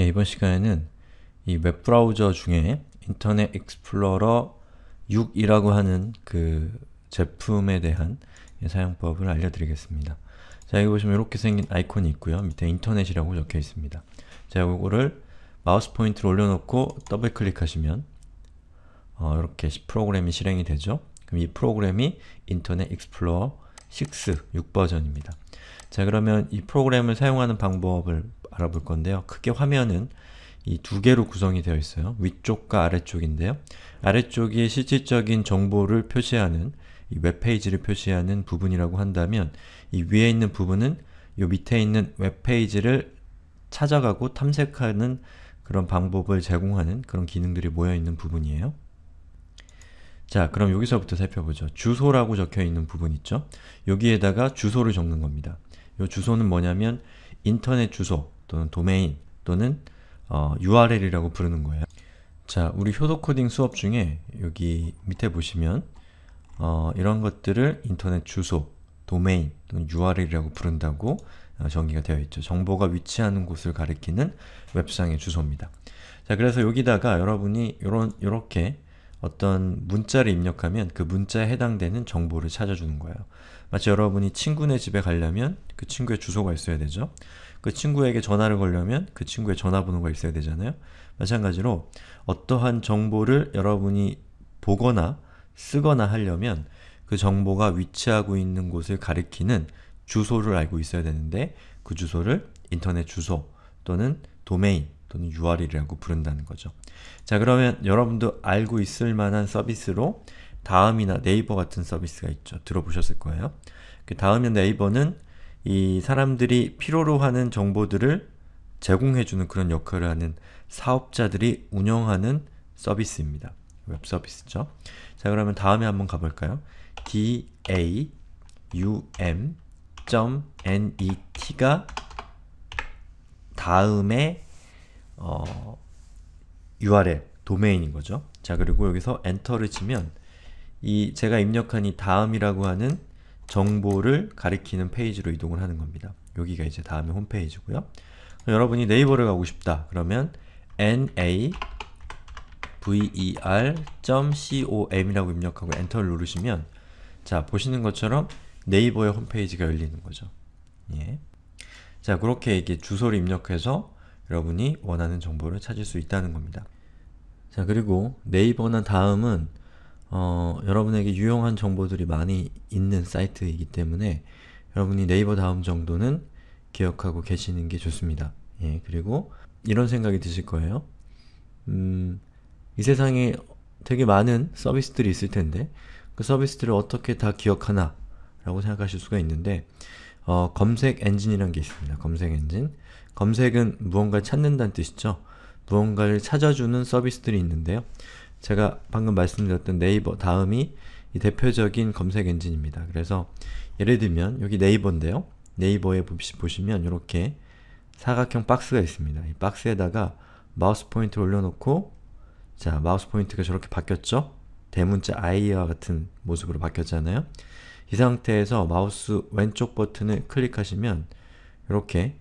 예, 이번 시간에는 이 웹브라우저 중에 인터넷 익스플로러 6이라고 하는 그 제품에 대한 예, 사용법을 알려드리겠습니다. 자, 여기 보시면 이렇게 생긴 아이콘이 있고요. 밑에 인터넷이라고 적혀 있습니다. 자, 이거를 마우스 포인트를 올려놓고 더블 클릭하시면 어, 이렇게 프로그램이 실행이 되죠. 그럼 이 프로그램이 인터넷 익스플로어 6, 6버전입니다. 자 그러면 이 프로그램을 사용하는 방법을 알아볼 건데요. 크게 화면은 이 두 개로 구성이 되어 있어요. 위쪽과 아래쪽인데요. 아래쪽이 실질적인 정보를 표시하는 이 웹페이지를 표시하는 부분이라고 한다면 이 위에 있는 부분은 이 밑에 있는 웹페이지를 찾아가고 탐색하는 그런 방법을 제공하는 그런 기능들이 모여있는 부분이에요. 자, 그럼 여기서부터 살펴보죠. 주소라고 적혀있는 부분 있죠? 여기에다가 주소를 적는 겁니다. 이 주소는 뭐냐면 인터넷 주소 또는 도메인 또는 어, URL이라고 부르는 거예요. 자, 우리 효도코딩 수업 중에 여기 밑에 보시면 어, 이런 것들을 인터넷 주소, 도메인 또는 URL이라고 부른다고 어, 정의가 되어 있죠. 정보가 위치하는 곳을 가리키는 웹상의 주소입니다. 자, 그래서 여기다가 여러분이 이런 요렇게 어떤 문자를 입력하면 그 문자에 해당되는 정보를 찾아주는 거예요. 마치 여러분이 친구네 집에 가려면 그 친구의 주소가 있어야 되죠. 그 친구에게 전화를 걸려면 그 친구의 전화번호가 있어야 되잖아요. 마찬가지로 어떠한 정보를 여러분이 보거나 쓰거나 하려면 그 정보가 위치하고 있는 곳을 가리키는 주소를 알고 있어야 되는데 그 주소를 인터넷 주소 또는 도메인 또는 URL이라고 부른다는 거죠. 자 그러면 여러분도 알고 있을 만한 서비스로 다음이나 네이버 같은 서비스가 있죠. 들어보셨을 거예요. 그 다음이나 네이버는 이 사람들이 필요로 하는 정보들을 제공해주는 그런 역할을 하는 사업자들이 운영하는 서비스입니다. 웹 서비스죠. 자 그러면 다음에 한번 가볼까요? daum.net가 다음에 어, URL, 도메인인 거죠. 자 그리고 여기서 엔터를 치면 이 제가 입력한 이 다음이라고 하는 정보를 가리키는 페이지로 이동을 하는 겁니다. 여기가 이제 다음의 홈페이지고요. 여러분이 네이버를 가고 싶다. 그러면 naver.com이라고 입력하고 엔터를 누르시면 자, 보시는 것처럼 네이버의 홈페이지가 열리는 거죠. 예. 자, 그렇게 이게 주소를 입력해서 여러분이 원하는 정보를 찾을 수 있다는 겁니다. 자 그리고 네이버나 다음은 어, 여러분에게 유용한 정보들이 많이 있는 사이트이기 때문에 여러분이 네이버 다음 정도는 기억하고 계시는 게 좋습니다. 예, 그리고 이런 생각이 드실 거예요. 음, 이 세상에 되게 많은 서비스들이 있을 텐데 그 서비스들을 어떻게 다 기억하나 라고 생각하실 수가 있는데 어, 검색 엔진이란 게 있습니다. 검색 엔진. 검색은 무언가를 찾는다는 뜻이죠. 무언가를 찾아주는 서비스들이 있는데요. 제가 방금 말씀드렸던 네이버 다음이 대표적인 검색 엔진입니다. 그래서 예를 들면 여기 네이버인데요. 네이버에 보시면 이렇게 사각형 박스가 있습니다. 이 박스에다가 마우스 포인트를 올려놓고 자, 마우스 포인트가 저렇게 바뀌었죠? 대문자 i와 같은 모습으로 바뀌었잖아요. 이 상태에서 마우스 왼쪽 버튼을 클릭하시면 이렇게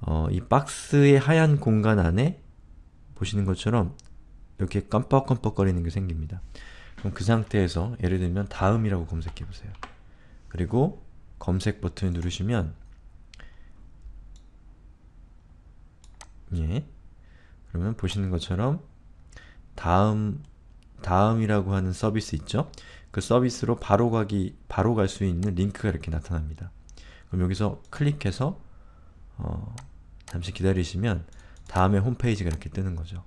어, 이 박스의 하얀 공간 안에 보시는 것처럼 이렇게 깜빡깜빡거리는 게 생깁니다. 그럼 그 상태에서 예를 들면 다음이라고 검색해 보세요. 그리고 검색 버튼을 누르시면 예 그러면 보시는 것처럼 다음 다음이라고 하는 서비스 있죠? 그 서비스로 바로 가기 바로 갈 수 있는 링크가 이렇게 나타납니다. 그럼 여기서 클릭해서 어, 잠시 기다리시면 다음에 홈페이지가 이렇게 뜨는 거죠.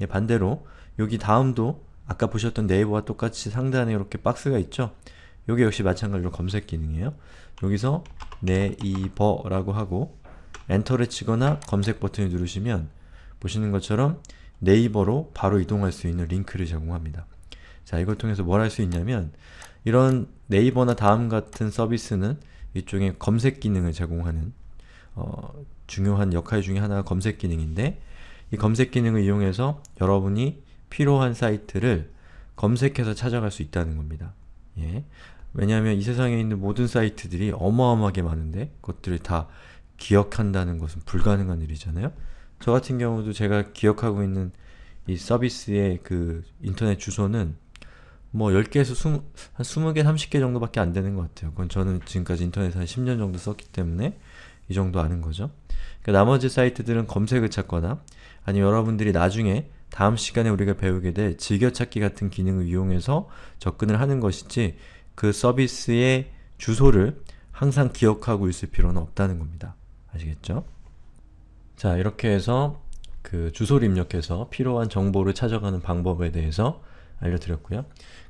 예, 반대로 여기 다음도 아까 보셨던 네이버와 똑같이 상단에 이렇게 박스가 있죠? 요게 역시 마찬가지로 검색 기능이에요. 여기서 네이버라고 하고 엔터를 치거나 검색 버튼을 누르시면 보시는 것처럼 네이버로 바로 이동할 수 있는 링크를 제공합니다. 자, 이걸 통해서 뭘 할 수 있냐면 이런 네이버나 다음 같은 서비스는 이쪽에 검색 기능을 제공하는 어, 중요한 역할 중에 하나가 검색 기능인데 이 검색 기능을 이용해서 여러분이 필요한 사이트를 검색해서 찾아갈 수 있다는 겁니다. 예. 왜냐하면 이 세상에 있는 모든 사이트들이 어마어마하게 많은데 그것들을 다 기억한다는 것은 불가능한 일이잖아요. 저 같은 경우도 제가 기억하고 있는 이 서비스의 그 인터넷 주소는 뭐 10개에서 20, 한 20개, 30개 정도밖에 안 되는 것 같아요. 그건 저는 지금까지 인터넷 한 10년 정도 썼기 때문에 이 정도 아는 거죠. 그러니까 나머지 사이트들은 검색을 찾거나 아니면 여러분들이 나중에 다음 시간에 우리가 배우게 될 즐겨찾기 같은 기능을 이용해서 접근을 하는 것이지 그 서비스의 주소를 항상 기억하고 있을 필요는 없다는 겁니다. 아시겠죠? 자, 이렇게 해서 그 주소를 입력해서 필요한 정보를 찾아가는 방법에 대해서 알려드렸고요.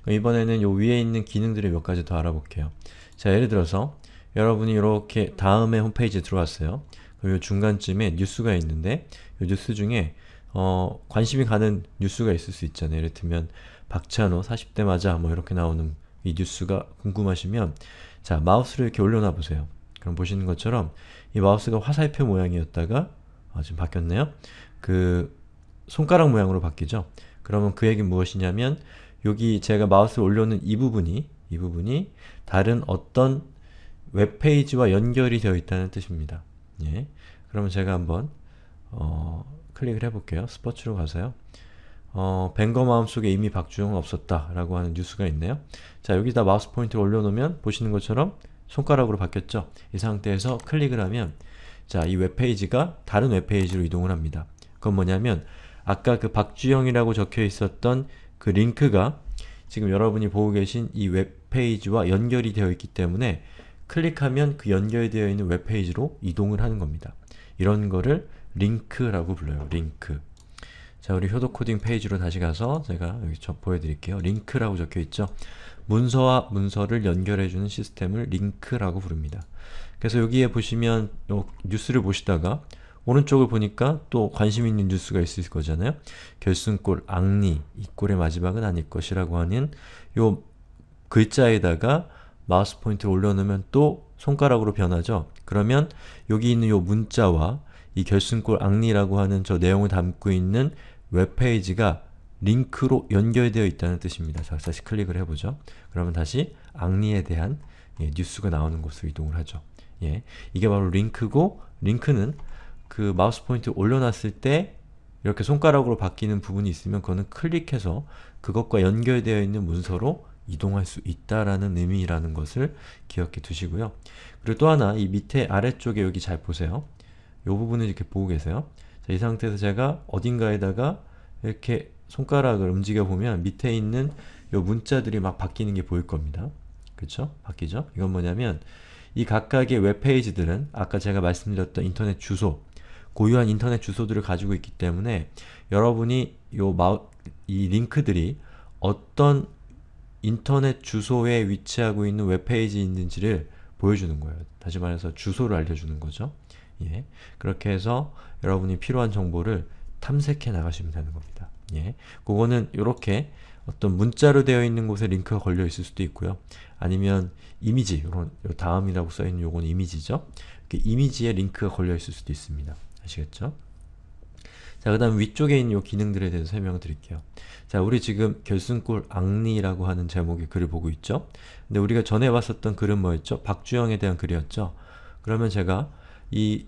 이번에는 요 위에 있는 기능들을 몇 가지 더 알아볼게요. 자, 예를 들어서 여러분이 이렇게 다음에 홈페이지 에 들어왔어요. 그리고 중간쯤에 뉴스가 있는데 이 뉴스 중에 어, 관심이 가는 뉴스가 있을 수 있잖아요. 예를 들면 박찬호 40대 맞아 뭐 이렇게 나오는 이 뉴스가 궁금하시면 자 마우스를 이렇게 올려놔 보세요. 그럼 보시는 것처럼 이 마우스가 화살표 모양이었다가 아, 지금 바뀌었네요. 그 손가락 모양으로 바뀌죠. 그러면 그 얘기는 무엇이냐면 여기 제가 마우스를 올려놓은 이 부분이 이 부분이 다른 어떤 웹페이지와 연결이 되어 있다는 뜻입니다. 예. 그러면 제가 한번 어, 클릭을 해볼게요. 스포츠로 가서요. 어, 뱅거 마음속에 이미 박주영은 없었다 라고 하는 뉴스가 있네요. 자 여기다 마우스 포인트를 올려놓으면 보시는 것처럼 손가락으로 바뀌었죠? 이 상태에서 클릭을 하면 자이 웹페이지가 다른 웹페이지로 이동을 합니다. 그건 뭐냐면 아까 그 박주영이라고 적혀 있었던 그 링크가 지금 여러분이 보고 계신 이 웹페이지와 연결이 되어 있기 때문에 클릭하면 그 연결되어 있는 웹페이지로 이동을 하는 겁니다. 이런 거를 링크라고 불러요. 링크. 자, 우리 효도코딩 페이지로 다시 가서 제가 여기 저 보여드릴게요. 링크라고 적혀있죠? 문서와 문서를 연결해주는 시스템을 링크라고 부릅니다. 그래서 여기에 보시면 뉴스를 보시다가 오른쪽을 보니까 또 관심 있는 뉴스가 있을 거잖아요. 결승골, 앙리이 골의 마지막은 아닐 것이라고 하는 요 글자에다가 마우스 포인트를 올려놓으면 또 손가락으로 변하죠? 그러면 여기 있는 요 문자와 이 결승골 앙리라고 하는 저 내용을 담고 있는 웹페이지가 링크로 연결되어 있다는 뜻입니다. 자, 다시 클릭을 해보죠. 그러면 다시 앙리에 대한 예, 뉴스가 나오는 곳으로 이동을 하죠. 예, 이게 바로 링크고 링크는 그 마우스 포인트 올려놨을 때 이렇게 손가락으로 바뀌는 부분이 있으면 그거는 클릭해서 그것과 연결되어 있는 문서로 이동할 수 있다라는 의미라는 것을 기억해 두시고요. 그리고 또 하나 이 밑에 아래쪽에 여기 잘 보세요. 이 부분을 이렇게 보고 계세요. 자, 이 상태에서 제가 어딘가에다가 이렇게 손가락을 움직여보면 밑에 있는 이 문자들이 막 바뀌는 게 보일 겁니다. 그렇죠 바뀌죠? 이건 뭐냐면 이 각각의 웹페이지들은 아까 제가 말씀드렸던 인터넷 주소 고유한 인터넷 주소들을 가지고 있기 때문에 여러분이 요 마우, 이 링크들이 어떤 인터넷 주소에 위치하고 있는 웹페이지 있는지를 보여주는 거예요. 다시 말해서 주소를 알려주는 거죠. 예. 그렇게 해서 여러분이 필요한 정보를 탐색해 나가시면 되는 겁니다. 예. 그거는 이렇게 어떤 문자로 되어 있는 곳에 링크가 걸려 있을 수도 있고요. 아니면 이미지, 요런 다음이라고 써 있는 요거는 이미지죠. 이미지에 링크가 걸려 있을 수도 있습니다. 아시겠죠? 자, 그 다음 위쪽에 있는 요 기능들에 대해서 설명을 드릴게요. 자, 우리 지금 결승골 앙리라고 하는 제목의 글을 보고 있죠? 근데 우리가 전에 봤었던 글은 뭐였죠? 박주영에 대한 글이었죠? 그러면 제가 이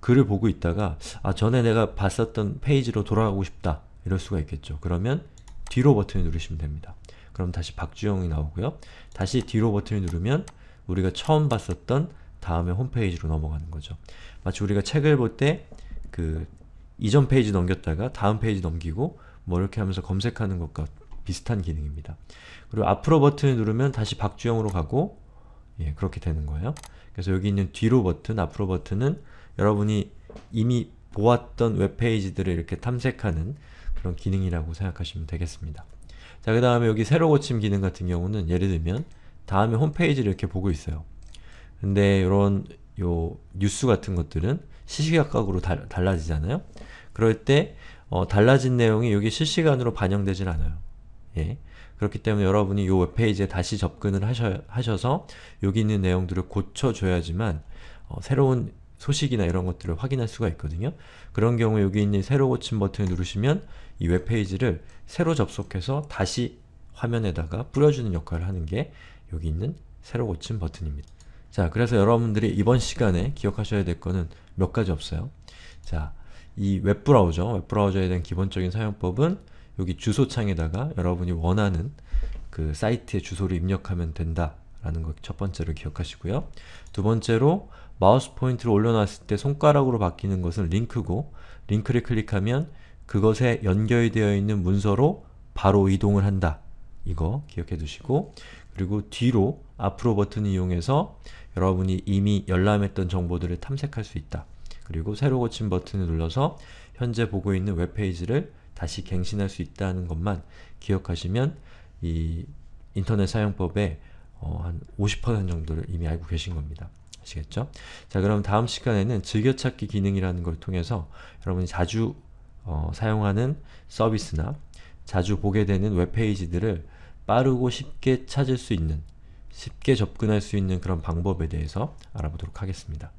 글을 보고 있다가 아, 전에 내가 봤었던 페이지로 돌아가고 싶다 이럴 수가 있겠죠. 그러면 뒤로 버튼을 누르시면 됩니다. 그럼 다시 박주영이 나오고요. 다시 뒤로 버튼을 누르면 우리가 처음 봤었던 다음에 홈페이지로 넘어가는 거죠. 마치 우리가 책을 볼때그 이전 페이지 넘겼다가 다음 페이지 넘기고 뭐 이렇게 하면서 검색하는 것과 비슷한 기능입니다. 그리고 앞으로 버튼을 누르면 다시 박주영으로 가고 예, 그렇게 되는 거예요. 그래서 여기 있는 뒤로 버튼, 앞으로 버튼은 여러분이 이미 보았던 웹페이지들을 이렇게 탐색하는 그런 기능이라고 생각하시면 되겠습니다. 자, 그 다음에 여기 새로 고침 기능 같은 경우는 예를 들면 다음에 홈페이지를 이렇게 보고 있어요. 근데 이런 요 뉴스 같은 것들은 시시각각으로 달, 달라지잖아요. 그럴 때 어, 달라진 내용이 여기 실시간으로 반영되진 않아요. 예. 그렇기 때문에 여러분이 이 웹페이지에 다시 접근을 하셔, 서 여기 있는 내용들을 고쳐줘야지만 어, 새로운 소식이나 이런 것들을 확인할 수가 있거든요. 그런 경우 여기 있는 새로 고침 버튼을 누르시면 이 웹페이지를 새로 접속해서 다시 화면에다가 뿌려주는 역할을 하는 게 여기 있는 새로 고침 버튼입니다. 자, 그래서 여러분들이 이번 시간에 기억하셔야 될 거는 몇 가지 없어요. 자, 이 웹브라우저, 웹브라우저에 대한 기본적인 사용법은 여기 주소창에다가 여러분이 원하는 그 사이트의 주소를 입력하면 된다 라는 것 첫 번째로 기억하시고요. 두 번째로 마우스 포인트를 올려놨을 때 손가락으로 바뀌는 것은 링크고 링크를 클릭하면 그것에 연결되어 있는 문서로 바로 이동을 한다. 이거 기억해 두시고 그리고 뒤로 앞으로 버튼을 이용해서 여러분이 이미 열람했던 정보들을 탐색할 수 있다. 그리고 새로 고친 버튼을 눌러서 현재 보고 있는 웹페이지를 다시 갱신할 수 있다는 것만 기억하시면 이 인터넷 사용법의 어, 한 50% 정도를 이미 알고 계신 겁니다. 아시겠죠? 자 그럼 다음 시간에는 즐겨찾기 기능이라는 걸 통해서 여러분이 자주 어, 사용하는 서비스나 자주 보게 되는 웹페이지들을 빠르고 쉽게 찾을 수 있는 쉽게 접근할 수 있는 그런 방법에 대해서 알아보도록 하겠습니다.